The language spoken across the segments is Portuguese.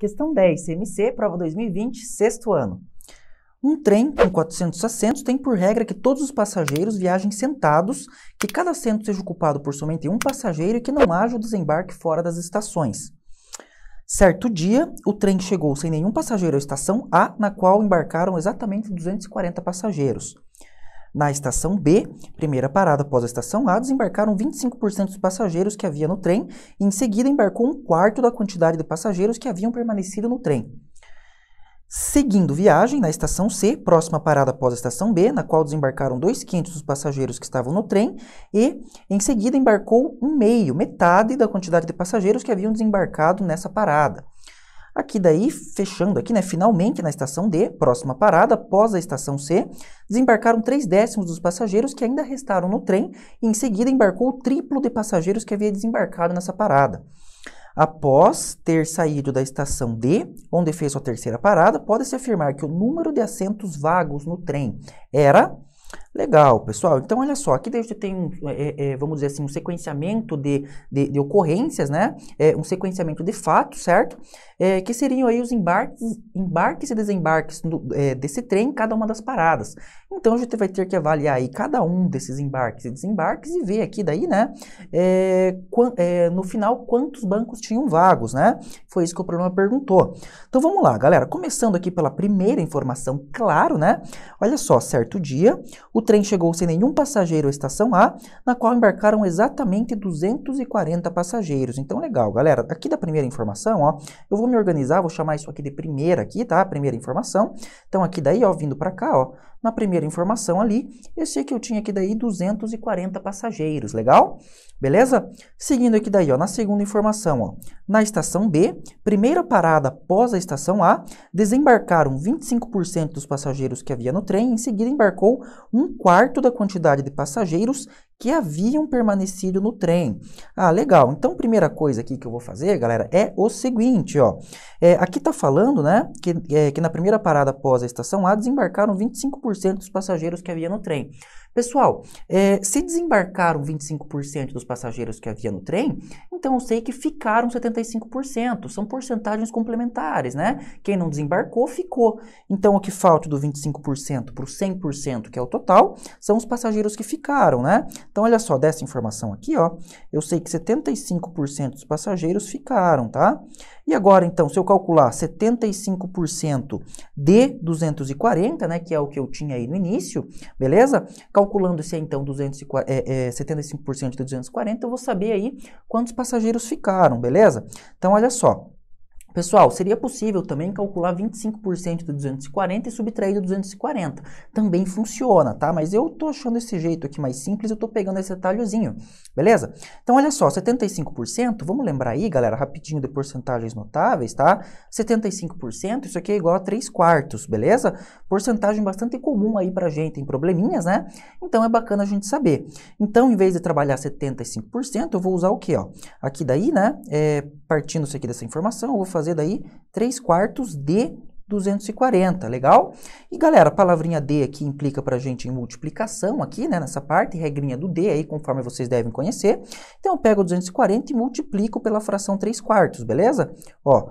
Questão 10, CMC, prova 2020, sexto ano. Um trem com 400 assentos tem por regra que todos os passageiros viajem sentados, que cada assento seja ocupado por somente um passageiro e que não haja o desembarque fora das estações. Certo dia, o trem chegou sem nenhum passageiro à estação A, na qual embarcaram exatamente 240 passageiros. Na estação B, primeira parada após a estação A, desembarcaram 25% dos passageiros que havia no trem e em seguida embarcou um quarto da quantidade de passageiros que haviam permanecido no trem. Seguindo viagem na estação C, próxima parada após a estação B, na qual desembarcaram dois quintos dos passageiros que estavam no trem, e em seguida embarcou um meio, metade da quantidade de passageiros que haviam desembarcado nessa parada. Aqui daí, fechando aqui, né, finalmente na estação D, próxima parada, após a estação C, desembarcaram três décimos dos passageiros que ainda restaram no trem e em seguida embarcou o triplo de passageiros que havia desembarcado nessa parada. Após ter saído da estação D, onde fez sua terceira parada, pode-se afirmar que o número de assentos vagos no trem era Legal, pessoal. Então, olha só, aqui a gente tem, um, é, é, é, vamos dizer assim, um sequenciamento de, de, de ocorrências, né? É, um sequenciamento de fatos, certo? É, que seriam aí os embarques, embarques e desembarques é, desse trem em cada uma das paradas. Então, a gente vai ter que avaliar aí cada um desses embarques e desembarques e ver aqui daí, né? no final, quantos bancos tinham vagos, né? Foi isso que o problema perguntou. Então, vamos lá, galera. Começando aqui pela primeira informação, claro, né? Olha só, certo dia, o o trem chegou sem nenhum passageiro à estação A, na qual embarcaram exatamente 240 passageiros. Então, legal, galera. Aqui da primeira informação, ó, eu vou me organizar, vou chamar isso aqui de primeira aqui, tá? Primeira informação. Então, aqui daí, ó, vindo para cá, ó, na primeira informação ali, eu sei que eu tinha aqui daí 240 passageiros, legal? Beleza? Seguindo aqui daí, ó, na segunda informação, ó, na estação B, primeira parada após a estação A, desembarcaram 25% dos passageiros que havia no trem, em seguida embarcou um quarto da quantidade de passageiros que haviam permanecido no trem. Ah, legal. Então, primeira coisa aqui que eu vou fazer, galera, é o seguinte, ó. É, aqui está falando, né, que, é, que na primeira parada após a estação A, desembarcaram 25% dos passageiros que havia no trem. Pessoal, é, se desembarcaram 25% dos passageiros que havia no trem, então eu sei que ficaram 75%. São porcentagens complementares, né? Quem não desembarcou, ficou. Então, o que falta do 25% para o 100%, que é o total, são os passageiros que ficaram, né? Então, olha só, dessa informação aqui, ó, eu sei que 75% dos passageiros ficaram, tá? E agora, então, se eu calcular 75% de 240, né, que é o que eu tinha aí no início, beleza? Calculando se é, então, 240, é, é, 75% de 240, eu vou saber aí quantos passageiros ficaram, beleza? Então, olha só. Pessoal, seria possível também calcular 25% do 240 e subtrair do 240. Também funciona, tá? Mas eu tô achando esse jeito aqui mais simples, eu tô pegando esse detalhezinho, beleza? Então, olha só, 75%, vamos lembrar aí, galera, rapidinho de porcentagens notáveis, tá? 75%, isso aqui é igual a 3 quartos, beleza? Porcentagem bastante comum aí pra gente em probleminhas, né? Então, é bacana a gente saber. Então, em vez de trabalhar 75%, eu vou usar o quê, ó? Aqui daí, né? É, partindo isso aqui dessa informação, eu vou fazer fazer daí 3 quartos de 240, legal? E galera, a palavrinha D aqui implica para a gente em multiplicação aqui, né, nessa parte, regrinha do D aí, conforme vocês devem conhecer. Então eu pego 240 e multiplico pela fração 3 quartos, beleza? Ó,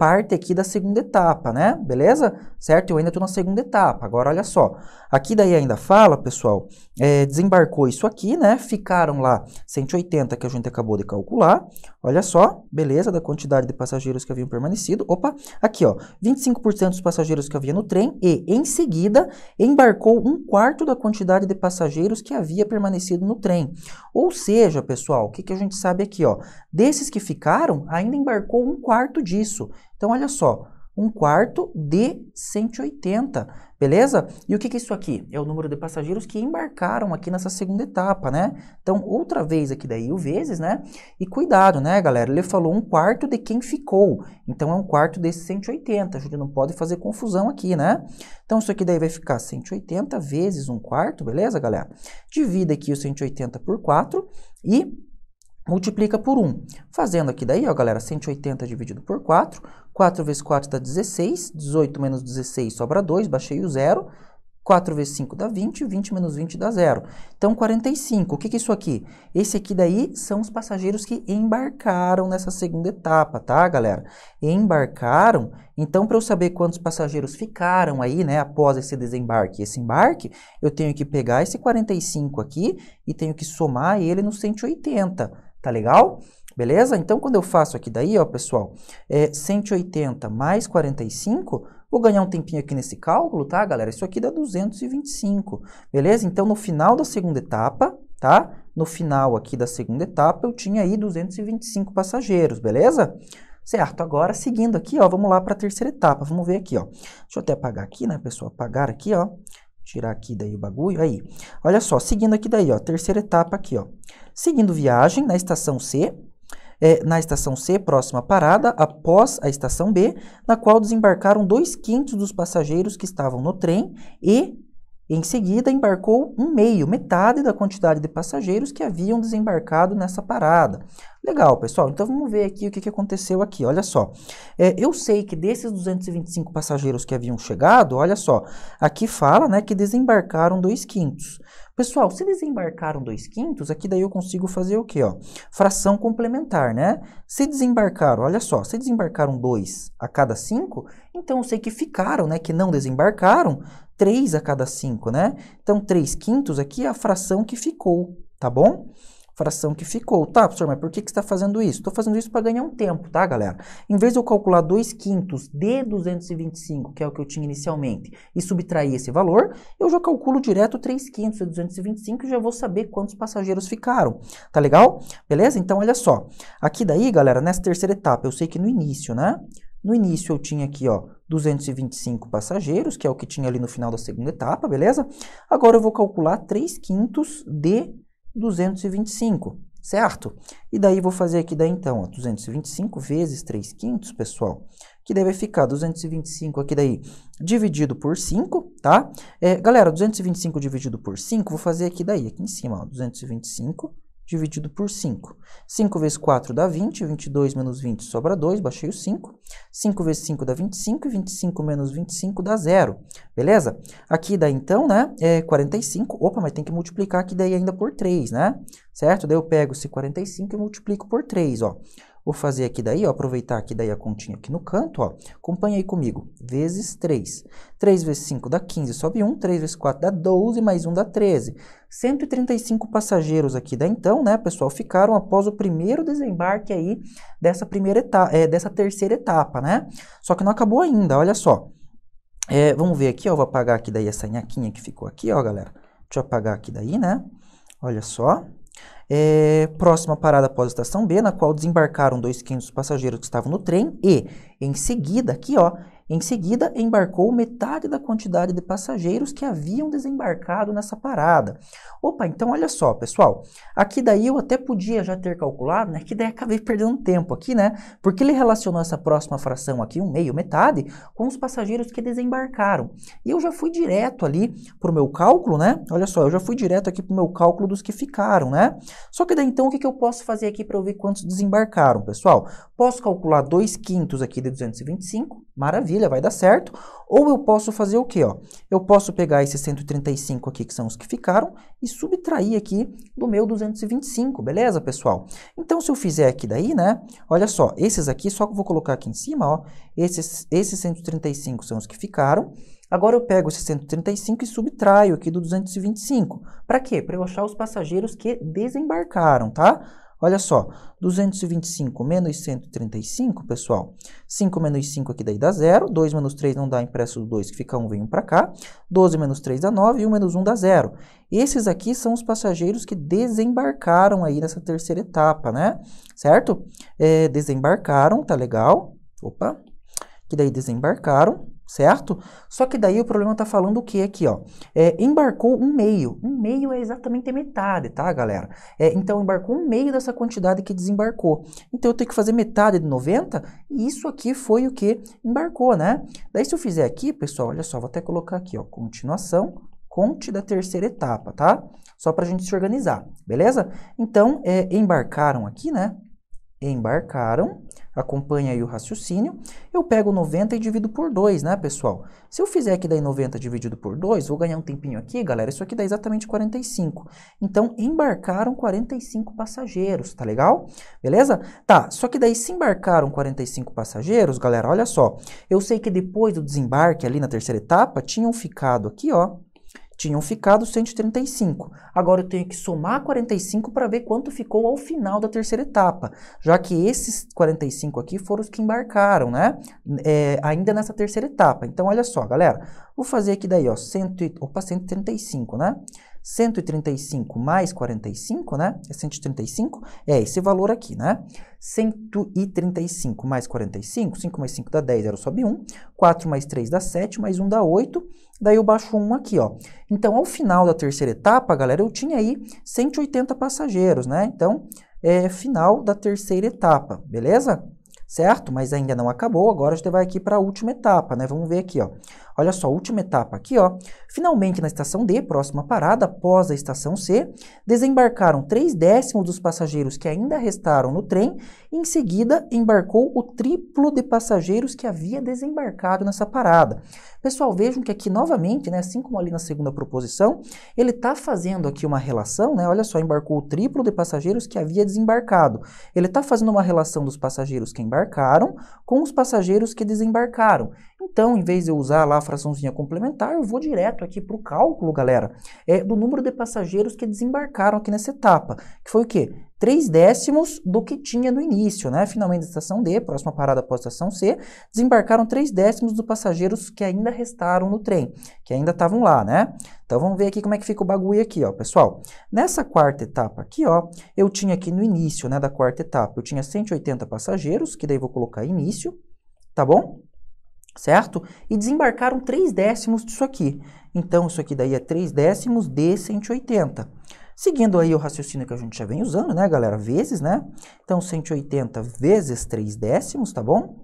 parte aqui da segunda etapa, né? Beleza? Certo? Eu ainda estou na segunda etapa. Agora, olha só. Aqui daí ainda fala, pessoal, é, desembarcou isso aqui, né? Ficaram lá 180 que a gente acabou de calcular. Olha só, beleza, da quantidade de passageiros que haviam permanecido. Opa, aqui, ó, 25% dos passageiros que havia no trem e, em seguida, embarcou um quarto da quantidade de passageiros que havia permanecido no trem. Ou seja, pessoal, o que, que a gente sabe aqui, ó? Desses que ficaram, ainda embarcou um quarto disso. Então, olha só, um quarto de 180, beleza? E o que, que, é isso aqui? É o número de passageiros que embarcaram aqui nessa segunda etapa, né? Então, outra vez aqui daí o vezes, né? E cuidado, né, galera? Ele falou um quarto de quem ficou. Então, é um quarto de 180. A gente não pode fazer confusão aqui, né? Então, isso aqui daí vai ficar 180 vezes um quarto, beleza, galera? Divida aqui o 180 por 4 e multiplica por 1. Fazendo aqui daí, ó, galera, 180 dividido por 4. 4 vezes 4 dá 16. 18 menos 16 sobra 2, baixei o zero. 4 vezes 5 dá 20, 20 menos 20 dá zero. Então, 45. O que, que é isso aqui? Esse aqui daí são os passageiros que embarcaram nessa segunda etapa, tá, galera? Embarcaram. Então, para eu saber quantos passageiros ficaram aí, né, após esse desembarque e esse embarque, eu tenho que pegar esse 45 aqui e tenho que somar ele no 180. Tá legal? Beleza? Então, quando eu faço aqui daí, ó, pessoal, é 180 mais 45, vou ganhar um tempinho aqui nesse cálculo, tá, galera? Isso aqui dá 225, beleza? Então, no final da segunda etapa, tá? No final aqui da segunda etapa, eu tinha aí 225 passageiros, beleza? Certo, agora seguindo aqui, ó, vamos lá para a terceira etapa. Vamos ver aqui, ó. Deixa eu até apagar aqui, né, pessoal? Apagar aqui, ó tirar aqui daí o bagulho, aí. Olha só, seguindo aqui daí, ó, terceira etapa aqui, ó. Seguindo viagem na estação C, é, na estação C, próxima parada, após a estação B, na qual desembarcaram dois quintos dos passageiros que estavam no trem e, em seguida, embarcou um meio, metade da quantidade de passageiros que haviam desembarcado nessa parada. Legal, pessoal. Então vamos ver aqui o que, que aconteceu aqui. Olha só. É, eu sei que desses 225 passageiros que haviam chegado, olha só, aqui fala né, que desembarcaram dois quintos. Pessoal, se desembarcaram dois quintos, aqui daí eu consigo fazer o quê? Ó? Fração complementar, né? Se desembarcaram, olha só, se desembarcaram dois a cada cinco, então eu sei que ficaram, né? Que não desembarcaram, três a cada cinco, né? Então, três quintos aqui é a fração que ficou, tá bom? fração que ficou. Tá, professor, mas por que, que você está fazendo isso? Estou fazendo isso para ganhar um tempo, tá, galera? Em vez de eu calcular 2 quintos de 225, que é o que eu tinha inicialmente, e subtrair esse valor, eu já calculo direto 3 quintos de 225 e já vou saber quantos passageiros ficaram. Tá legal? Beleza? Então, olha só. Aqui daí, galera, nessa terceira etapa, eu sei que no início, né? No início eu tinha aqui, ó, 225 passageiros, que é o que tinha ali no final da segunda etapa, beleza? Agora eu vou calcular 3 quintos de 225, certo? E daí vou fazer aqui, daí então, ó, 225 vezes 3 quintos, pessoal, que deve ficar 225 aqui daí dividido por 5, tá? É, galera, 225 dividido por 5, vou fazer aqui daí, aqui em cima, ó, 225 dividido por 5. 5 vezes 4 dá 20, 22 menos 20 sobra 2, baixei o 5. 5 vezes 5 dá 25, e 25 menos 25 dá 0, beleza? Aqui dá então, né, é 45, opa, mas tem que multiplicar aqui daí ainda por 3, né, certo? Daí eu pego esse 45 e multiplico por 3, ó. Vou fazer aqui daí, ó, aproveitar aqui daí a continha aqui no canto, ó. Acompanha aí comigo. Vezes 3. 3 vezes 5 dá 15, sobe 1. 3 vezes 4 dá 12, mais 1 dá 13. 135 passageiros aqui da então, né, pessoal, ficaram após o primeiro desembarque aí dessa primeira etapa, é, eh, dessa terceira etapa, né? Só que não acabou ainda, olha só. É, vamos ver aqui, ó, vou apagar aqui daí essa nhaquinha que ficou aqui, ó, galera. Deixa eu apagar aqui daí, né? Olha só. É, próxima parada após a estação B, na qual desembarcaram dois quintos passageiros que estavam no trem e, em seguida, aqui ó, em seguida, embarcou metade da quantidade de passageiros que haviam desembarcado nessa parada. Opa, então olha só, pessoal. Aqui daí eu até podia já ter calculado, né? Que daí acabei perdendo tempo aqui, né? Porque ele relacionou essa próxima fração aqui, um meio, metade, com os passageiros que desembarcaram. E eu já fui direto ali para o meu cálculo, né? Olha só, eu já fui direto aqui para o meu cálculo dos que ficaram, né? Só que daí então o que, que eu posso fazer aqui para eu ver quantos desembarcaram, pessoal? Posso calcular 2 quintos aqui de 225, maravilha planilha, vai dar certo. Ou eu posso fazer o quê? Ó? Eu posso pegar esses 135 aqui, que são os que ficaram, e subtrair aqui do meu 225, beleza, pessoal? Então, se eu fizer aqui daí, né? Olha só, esses aqui, só que eu vou colocar aqui em cima, ó. Esses, esses 135 são os que ficaram. Agora eu pego esse 135 e subtraio aqui do 225. Para quê? Para eu achar os passageiros que desembarcaram, tá? Olha só, 225 menos 135, pessoal, 5 menos 5 aqui daí dá 0, 2 menos 3 não dá impresso 2, que fica 1, vem 1 um para cá, 12 menos 3 dá 9 e 1 menos 1 dá 0. Esses aqui são os passageiros que desembarcaram aí nessa terceira etapa, né? Certo? É, desembarcaram, tá legal? Opa! Que daí desembarcaram certo? Só que daí o problema está falando o que aqui, ó? É, embarcou um meio. Um meio é exatamente a metade, tá, galera? É, então, embarcou um meio dessa quantidade que desembarcou. Então, eu tenho que fazer metade de 90, e isso aqui foi o que embarcou, né? Daí, se eu fizer aqui, pessoal, olha só, vou até colocar aqui, ó, continuação, conte da terceira etapa, tá? Só para a gente se organizar, beleza? Então, é, embarcaram aqui, né? Embarcaram acompanha aí o raciocínio. Eu pego 90 e divido por 2, né, pessoal? Se eu fizer aqui daí 90 dividido por 2, vou ganhar um tempinho aqui, galera. Isso aqui dá exatamente 45. Então, embarcaram 45 passageiros, tá legal? Beleza? Tá, só que daí se embarcaram 45 passageiros, galera, olha só. Eu sei que depois do desembarque ali na terceira etapa, tinham ficado aqui, ó, tinham ficado 135. Agora eu tenho que somar 45 para ver quanto ficou ao final da terceira etapa, já que esses 45 aqui foram os que embarcaram, né? É, ainda nessa terceira etapa. Então, olha só, galera. Vou fazer aqui daí, ó, 100, opa, 135, né? 135 mais 45, né? É 135? É esse valor aqui, né? 135 mais 45, 5 mais 5 dá 10, 0 sobe 1, 4 mais 3 dá 7, mais 1 dá 8, daí eu baixo 1 aqui, ó. Então, ao final da terceira etapa, galera, eu tinha aí 180 passageiros, né? Então, é final da terceira etapa, beleza? Certo? Mas ainda não acabou, agora a gente vai aqui para a última etapa, né? Vamos ver aqui, ó. Olha só, última etapa aqui, ó. Finalmente, na estação D, próxima parada, após a estação C, desembarcaram três décimos dos passageiros que ainda restaram no trem e em seguida embarcou o triplo de passageiros que havia desembarcado nessa parada. Pessoal, vejam que aqui novamente, né, assim como ali na segunda proposição, ele está fazendo aqui uma relação, né? Olha só, embarcou o triplo de passageiros que havia desembarcado. Ele está fazendo uma relação dos passageiros que embarcaram com os passageiros que desembarcaram. Então, em vez de eu usar lá a fraçãozinha complementar, eu vou direto aqui para o cálculo, galera, é, do número de passageiros que desembarcaram aqui nessa etapa, que foi o quê? 3 décimos do que tinha no início, né? Finalmente, estação D, próxima parada após estação C, desembarcaram 3 décimos dos passageiros que ainda restaram no trem, que ainda estavam lá, né? Então, vamos ver aqui como é que fica o bagulho aqui, ó, pessoal. Nessa quarta etapa aqui, ó, eu tinha aqui no início, né, da quarta etapa, eu tinha 180 passageiros, que daí vou colocar início, tá bom? certo? E desembarcaram 3 décimos disso aqui. Então, isso aqui daí é 3 décimos de 180. Seguindo aí o raciocínio que a gente já vem usando, né, galera? Vezes, né? Então, 180 vezes 3 décimos, tá bom?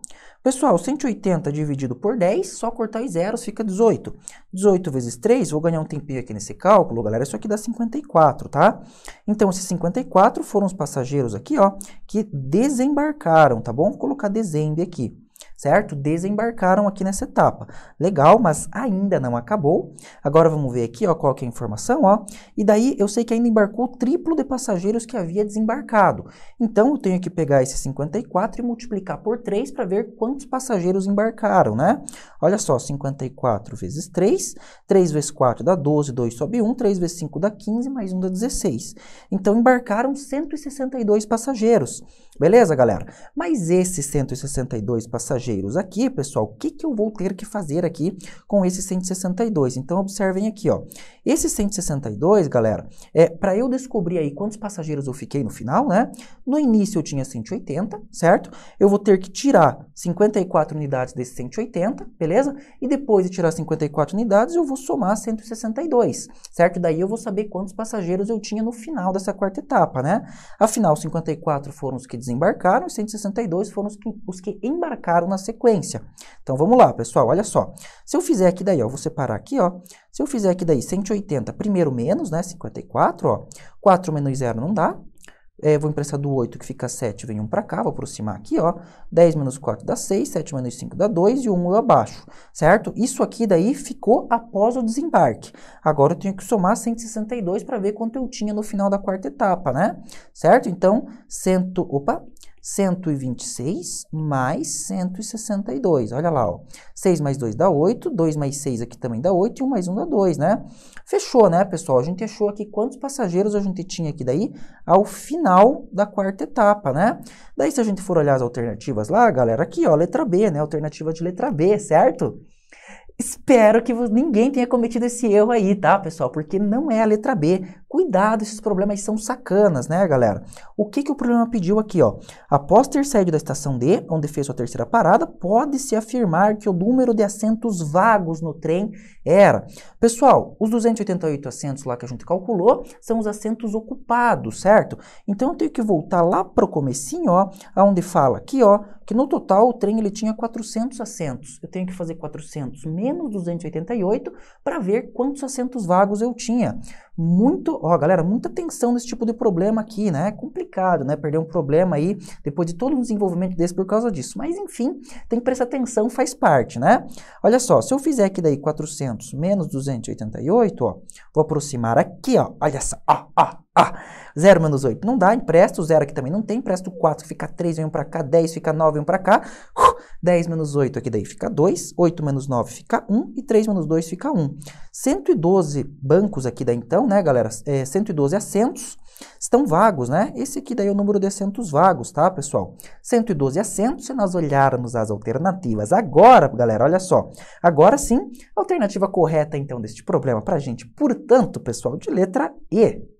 Pessoal, 180 dividido por 10, só cortar os zeros fica 18. 18 vezes 3, vou ganhar um tempinho aqui nesse cálculo, galera, isso aqui dá 54, tá? Então, esses 54 foram os passageiros aqui, ó, que desembarcaram, tá bom? Vou colocar desembe aqui certo? Desembarcaram aqui nessa etapa. Legal, mas ainda não acabou. Agora vamos ver aqui, ó, qual que é a informação, ó. E daí eu sei que ainda embarcou o triplo de passageiros que havia desembarcado. Então eu tenho que pegar esse 54 e multiplicar por 3 para ver quantos passageiros embarcaram, né? Olha só, 54 vezes 3, 3 vezes 4 dá 12, 2 sobe 1, 3 vezes 5 dá 15, mais 1 dá 16. Então embarcaram 162 passageiros. Beleza, galera? Mas esses 162 passageiros passageiros. Aqui, pessoal, o que, que eu vou ter que fazer aqui com esse 162? Então, observem aqui, ó. Esse 162, galera, é para eu descobrir aí quantos passageiros eu fiquei no final, né? No início eu tinha 180, certo? Eu vou ter que tirar 54 unidades desse 180, beleza? E depois de tirar 54 unidades, eu vou somar 162, certo? Daí eu vou saber quantos passageiros eu tinha no final dessa quarta etapa, né? Afinal, 54 foram os que desembarcaram e 162 foram os que, os que embarcaram na na sequência. Então vamos lá, pessoal, olha só. Se eu fizer aqui daí, ó, vou separar aqui, ó. Se eu fizer aqui daí 180, primeiro menos, né, 54, ó. 4 menos 0 não dá. É, vou emprestar do 8 que fica 7, vem 1 para cá, vou aproximar aqui, ó. 10 menos 4 dá 6, 7 menos 5 dá 2 e 1 eu abaixo, certo? Isso aqui daí ficou após o desembarque. Agora eu tenho que somar 162 para ver quanto eu tinha no final da quarta etapa, né? Certo? Então, cento, opa, 126 mais 162. Olha lá, ó. 6 mais 2 dá 8, 2 mais 6 aqui também dá 8 e 1 mais 1 dá 2, né? Fechou, né, pessoal? A gente achou aqui quantos passageiros a gente tinha aqui daí ao final da quarta etapa, né? Daí se a gente for olhar as alternativas lá, galera, aqui, ó, letra B, né? Alternativa de letra B, certo? Espero que ninguém tenha cometido esse erro aí, tá, pessoal? Porque não é a letra B. Cuidado, esses problemas são sacanas, né, galera? O que, que o problema pediu aqui, ó? Após ter saído da estação D, onde fez sua terceira parada, pode-se afirmar que o número de assentos vagos no trem era. Pessoal, os 288 assentos lá que a gente calculou são os assentos ocupados, certo? Então eu tenho que voltar lá pro comecinho, ó, aonde fala aqui, ó, que no total o trem ele tinha 400 assentos. Eu tenho que fazer 400 menos 288 para ver quantos assentos vagos eu tinha. Muito, ó, galera, muita atenção nesse tipo de problema aqui, né? É complicado, né? Perder um problema aí depois de todo um desenvolvimento desse por causa disso. Mas enfim, tem que prestar atenção, faz parte, né? Olha só, se eu fizer aqui daí 400 menos 288, ó, vou aproximar aqui, ó. Olha só, ó, ó, ó. 0 menos 8 não dá, o zero aqui também não tem, o 4, fica 3, vem um para cá, 10, fica 9, vem um para cá. Uh, 10 menos 8 aqui daí fica 2, 8 menos 9 fica 1 e 3 menos 2 fica 1. 112 bancos aqui daí então, né, galera? É, 112 assentos estão vagos, né? Esse aqui daí é o número de assentos vagos, tá, pessoal? 112 assentos, se nós olharmos as alternativas agora, galera, olha só. Agora sim, a alternativa correta então deste problema para a gente, portanto, pessoal, de letra E.